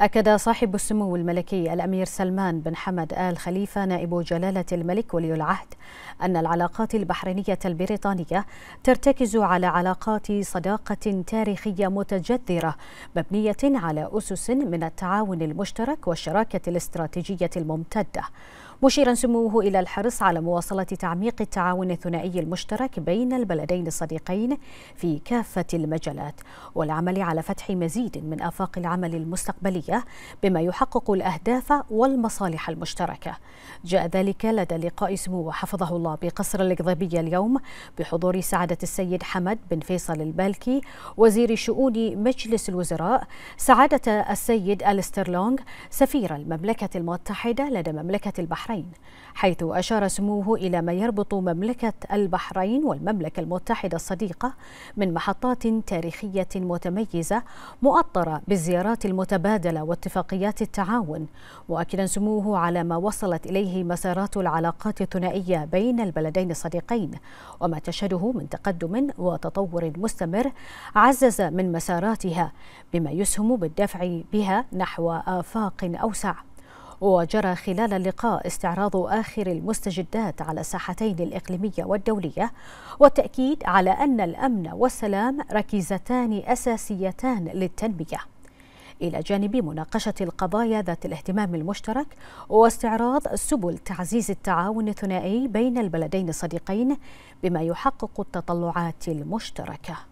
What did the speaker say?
أكد صاحب السمو الملكي الأمير سلمان بن حمد آل خليفة نائب جلالة الملك ولي العهد أن العلاقات البحرينية البريطانية ترتكز على علاقات صداقة تاريخية متجذرة مبنية على أسس من التعاون المشترك والشراكة الاستراتيجية الممتدة مشيرا سموه إلى الحرص على مواصلة تعميق التعاون الثنائي المشترك بين البلدين الصديقين في كافة المجالات والعمل على فتح مزيد من آفاق العمل المستقبلية بما يحقق الأهداف والمصالح المشتركة جاء ذلك لدى لقاء سموه حفظه الله بقصر القضيبية اليوم بحضور سعادة السيد حمد بن فيصل البالكي وزير شؤون مجلس الوزراء سعادة السيد ألستر لونغ سفير المملكة المتحدة لدى مملكة البحرين البحرين حيث أشار سموه إلى ما يربط مملكة البحرين والمملكة المتحدة الصديقة من محطات تاريخية متميزة مؤطرة بالزيارات المتبادلة واتفاقيات التعاون مؤكدا سموه على ما وصلت إليه مسارات العلاقات الثنائية بين البلدين الصديقين وما تشهده من تقدم وتطور مستمر عزز من مساراتها بما يسهم بالدفع بها نحو آفاق أوسع وجرى خلال اللقاء استعراض آخر المستجدات على الساحتين الإقليمية والدولية والتأكيد على أن الأمن والسلام ركيزتان أساسيتان للتنمية إلى جانب مناقشة القضايا ذات الاهتمام المشترك واستعراض سبل تعزيز التعاون الثنائي بين البلدين الصديقين بما يحقق التطلعات المشتركه